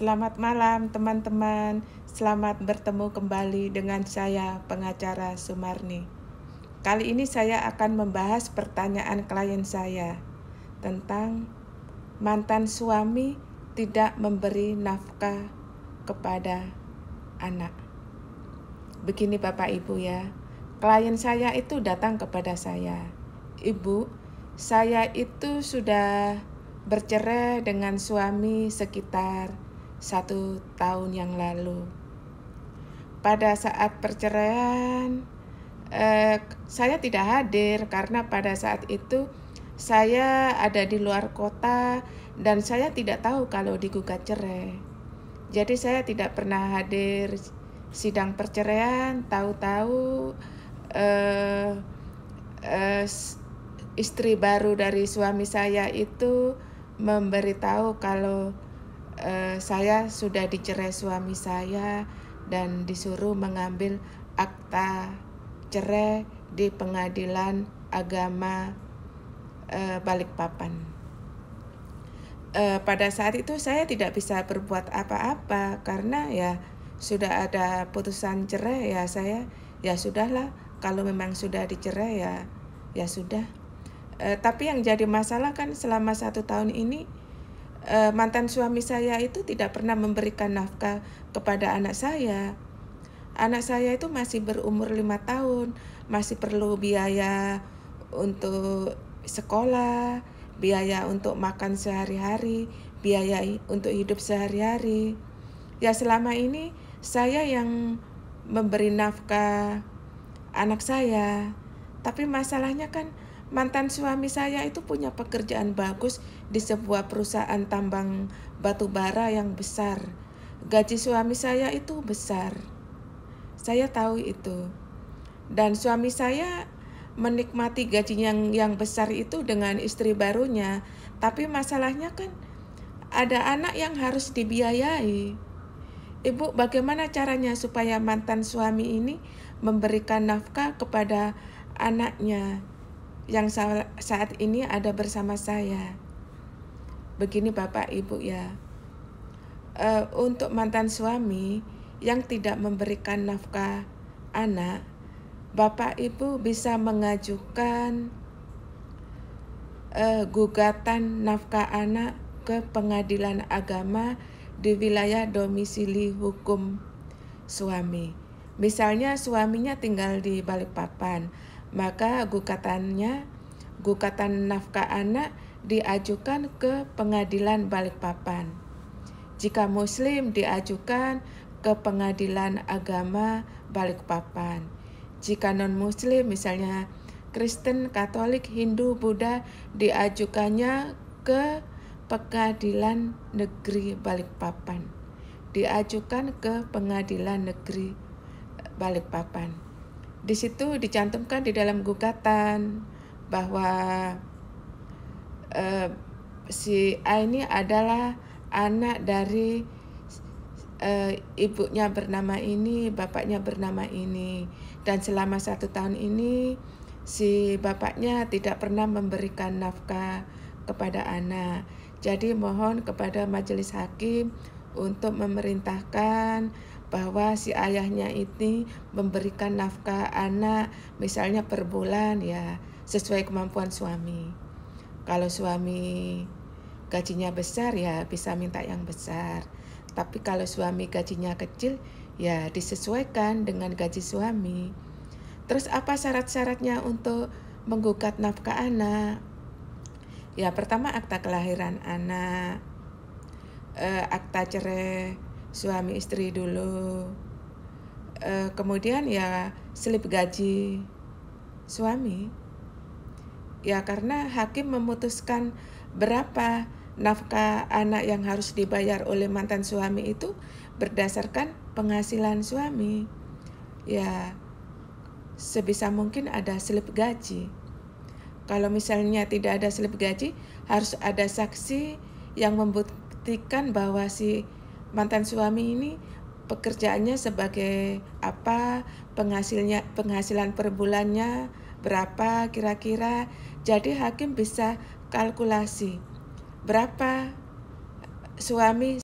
Selamat malam teman-teman. Selamat bertemu kembali dengan saya pengacara Sumarni. Kali ini saya akan membahas pertanyaan klien saya tentang mantan suami tidak memberi nafkah kepada anak. Begini Bapak Ibu ya. Klien saya itu datang kepada saya. Ibu, saya itu sudah bercerai dengan suami sekitar satu tahun yang lalu. Pada saat perceraian, eh, saya tidak hadir karena pada saat itu saya ada di luar kota dan saya tidak tahu kalau digugat cerai. Jadi saya tidak pernah hadir sidang perceraian. Tahu-tahu eh, eh, istri baru dari suami saya itu memberitahu kalau Eh, saya sudah dicerai suami saya dan disuruh mengambil akta cerai di pengadilan agama eh, Balikpapan. E, pada saat itu saya tidak bisa berbuat apa-apa karena ya sudah ada putusan cerai ya saya ya sudahlah kalau memang sudah dicerai ya ya sudah e, tapi yang jadi masalah kan selama satu tahun ini Eh, mantan suami saya itu tidak pernah memberikan nafkah kepada anak saya. Anak saya itu masih berumur lima tahun, masih perlu biaya untuk sekolah, biaya untuk makan sehari-hari, biaya untuk hidup sehari-hari. Ya selama ini saya yang memberi nafkah anak saya. Tapi masalahnya kan mantan suami saya itu punya pekerjaan bagus di sebuah perusahaan tambang batu bara yang besar. Gaji suami saya itu besar. Saya tahu itu. Dan suami saya menikmati gajinya yang yang besar itu dengan istri barunya. Tapi masalahnya kan ada anak yang harus dibiayai. Ibu, bagaimana caranya supaya mantan suami ini memberikan nafkah kepada anaknya? yang saat ini ada bersama saya. Begini Bapak Ibu ya, uh, untuk mantan suami yang tidak memberikan nafkah anak, Bapak Ibu bisa mengajukan uh, gugatan nafkah anak ke pengadilan agama di wilayah domisili hukum suami. Misalnya suaminya tinggal di Balikpapan, maka gugatannya gugatan nafkah anak diajukan ke pengadilan Balikpapan. Jika muslim diajukan ke pengadilan agama Balikpapan. Jika non-muslim misalnya Kristen, Katolik, Hindu, Buddha diajukannya ke pengadilan negeri Balikpapan. Diajukan ke pengadilan negeri eh, Balikpapan di situ dicantumkan di dalam gugatan bahwa uh, si A ini adalah anak dari uh, ibunya bernama ini, bapaknya bernama ini, dan selama satu tahun ini si bapaknya tidak pernah memberikan nafkah kepada anak. Jadi mohon kepada majelis hakim untuk memerintahkan bahwa si ayahnya ini memberikan nafkah anak misalnya per bulan ya sesuai kemampuan suami. Kalau suami gajinya besar ya bisa minta yang besar. Tapi kalau suami gajinya kecil ya disesuaikan dengan gaji suami. Terus apa syarat-syaratnya untuk menggugat nafkah anak? Ya pertama akta kelahiran anak, eh, akta cerai suami istri dulu e, kemudian ya selip gaji suami ya karena hakim memutuskan berapa nafkah anak yang harus dibayar oleh mantan suami itu berdasarkan penghasilan suami ya sebisa mungkin ada selip gaji kalau misalnya tidak ada selip gaji harus ada saksi yang membuktikan bahwa si mantan suami ini pekerjaannya sebagai apa penghasilnya penghasilan per bulannya berapa kira-kira jadi hakim bisa kalkulasi berapa suami